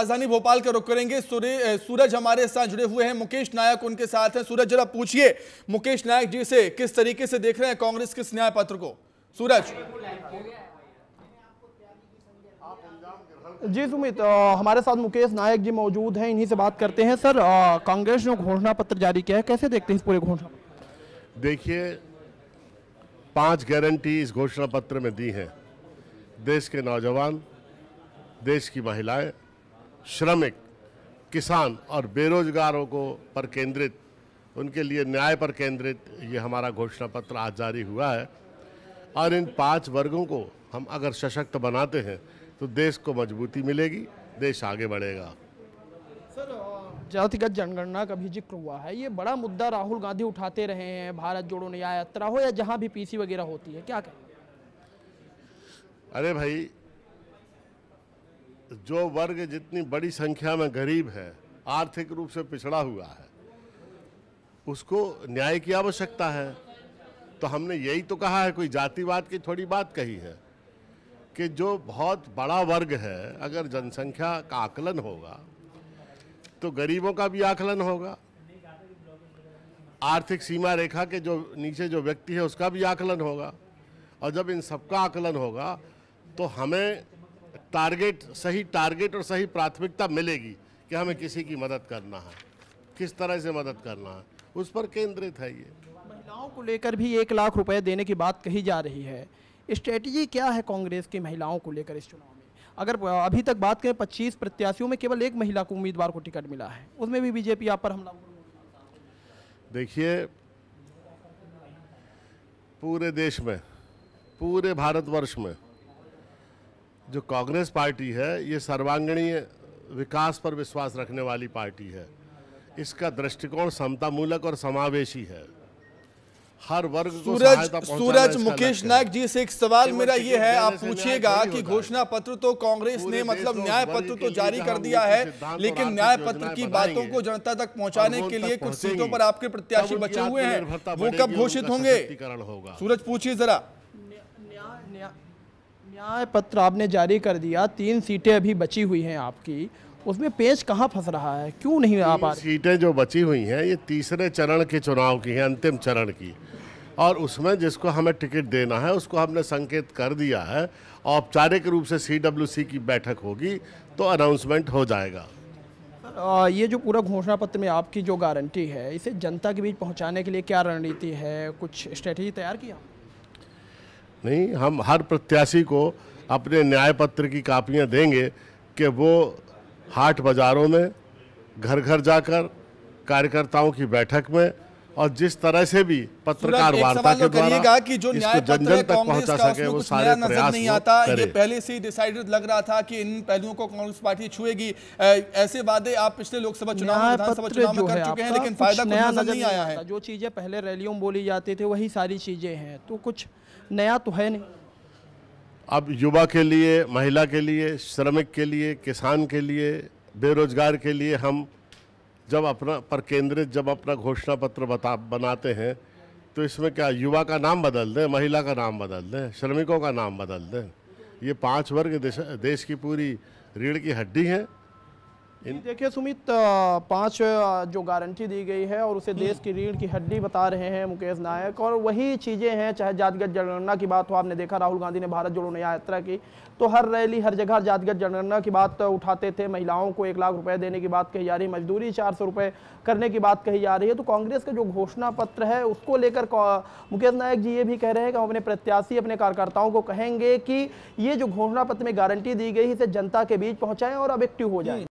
राजधानी भोपाल का रुख करेंगे सूरज हमारे साथ जुड़े हुए हैं मुकेश नायक उनके साथ हैं सूरज जरा पूछिए मुकेश नायक जी से किस तरीके से देख रहे हैं कांग्रेस के न्याय पत्र को सूरज जी सुमित आ, हमारे साथ मुकेश नायक जी मौजूद हैं इन्हीं से बात करते हैं सर कांग्रेस ने घोषणा पत्र जारी किया है कैसे देखते हैं इस पूरे घोषणा देखिए पांच गारंटी इस घोषणा पत्र में दी है देश के नौजवान देश की महिलाएं श्रमिक किसान और बेरोजगारों को पर केंद्रित उनके लिए न्याय पर केंद्रित ये हमारा घोषणा पत्र आज जारी हुआ है और इन पांच वर्गों को हम अगर सशक्त बनाते हैं तो देश को मजबूती मिलेगी देश आगे बढ़ेगा सर जातिगत जनगणना का भी जिक्र हुआ है ये बड़ा मुद्दा राहुल गांधी उठाते रहे हैं भारत जोड़ो न्याय यात्रा हो या जहाँ भी पीसी वगैरह होती है क्या कहें अरे भाई जो वर्ग जितनी बड़ी संख्या में गरीब है आर्थिक रूप से पिछड़ा हुआ है उसको न्याय की आवश्यकता है तो हमने यही तो कहा है कोई जातिवाद की थोड़ी बात कही है कि जो बहुत बड़ा वर्ग है अगर जनसंख्या का आकलन होगा तो गरीबों का भी आकलन होगा आर्थिक सीमा रेखा के जो नीचे जो व्यक्ति है उसका भी आकलन होगा और जब इन सबका आकलन होगा तो हमें टारगेट सही टारगेट और सही प्राथमिकता मिलेगी कि हमें किसी की मदद करना है किस तरह से मदद करना है उस पर केंद्रित है ये महिलाओं को लेकर भी एक लाख रुपए देने की बात कही जा रही है स्ट्रेटजी क्या है कांग्रेस की महिलाओं को लेकर इस चुनाव में अगर अभी तक बात करें पच्चीस प्रत्याशियों में केवल एक महिला को उम्मीदवार को टिकट मिला है उसमें भी बीजेपी आप पर हमला देखिए पूरे देश में पूरे भारतवर्ष में जो कांग्रेस पार्टी है ये सर्वांगीणीय विकास पर विश्वास रखने वाली पार्टी है इसका दृष्टिकोण समतामूलक और समावेशी है हर वर्ग सूरज सूरज मुकेश नायक जी से एक सवाल मेरा ये है आप पूछिएगा कि घोषणा पत्र तो कांग्रेस ने मतलब न्याय पत्र तो जारी कर दिया है लेकिन न्याय पत्र की बातों को जनता तक पहुंचाने के लिए कुछ सीटों पर आपके प्रत्याशी बचे हुए हैं वो कब घोषित होंगे सूरज पूछिए जरा न्याय पत्र आपने जारी कर दिया तीन सीटें अभी बची हुई हैं आपकी उसमें पेज कहाँ फंस रहा है क्यों नहीं आप आ सीटें जो बची हुई हैं ये तीसरे चरण के चुनाव की हैं अंतिम चरण की और उसमें जिसको हमें टिकट देना है उसको हमने संकेत कर दिया है औपचारिक रूप से सी की बैठक होगी तो अनाउंसमेंट हो जाएगा ये जो पूरा घोषणा पत्र में आपकी जो गारंटी है इसे जनता के बीच पहुंचाने के लिए क्या रणनीति है कुछ स्ट्रेटजी तैयार किया नहीं हम हर प्रत्याशी को अपने न्याय पत्र की कापियाँ देंगे कि वो हाट बाज़ारों में घर घर जाकर कार्यकर्ताओं की बैठक में और जिस तरह से भी पत्रकार वार्ता के तो द्वारा कि जो न्याय जन जन तक पहुंचा सके वो सारे प्रयास नहीं आता ये पहले से ही डिसाइडेड लग रहा था कि इन पहलुओं को कांग्रेस पार्टी छुएगी ऐसे वादे आप पिछले लोकसभा चुनाव विधानसभा चुनाव में कर चुके हैं लेकिन फायदा नया नजर नहीं आया है जो चीजें पहले रैलियों में बोली जाती थी वही सारी चीजें हैं तो कुछ नया तो है नहीं अब युवा के लिए महिला के लिए श्रमिक के लिए किसान के लिए बेरोजगार के लिए हम जब अपना पर केंद्रित जब अपना घोषणा पत्र बता बनाते हैं तो इसमें क्या युवा का नाम बदल दें महिला का नाम बदल दें श्रमिकों का नाम बदल दें ये पांच वर्ग देश, देश की पूरी रीढ़ की हड्डी है देखिए सुमित पांच जो गारंटी दी गई है और उसे हम्म। देश की रीढ़ की हड्डी बता रहे हैं मुकेश नायक और वही चीज़ें हैं चाहे जातिगत जनगणना की बात हो आपने देखा राहुल गांधी ने भारत जोड़ो नया यात्रा की तो हर रैली हर जगह जातिगत जनगणना की बात उठाते थे महिलाओं को एक लाख रुपए देने की बात कही जा रही है मजदूरी चार सौ रुपये करने की बात कही जा रही है तो कांग्रेस का जो घोषणा पत्र है उसको लेकर मुकेश नायक जी ये भी कह रहे हैं कि हम अपने प्रत्याशी अपने कार्यकर्ताओं को कहेंगे कि ये जो घोषणा पत्र में गारंटी दी गई इसे जनता के बीच पहुंचाएं और अब एक्टिव हो जाए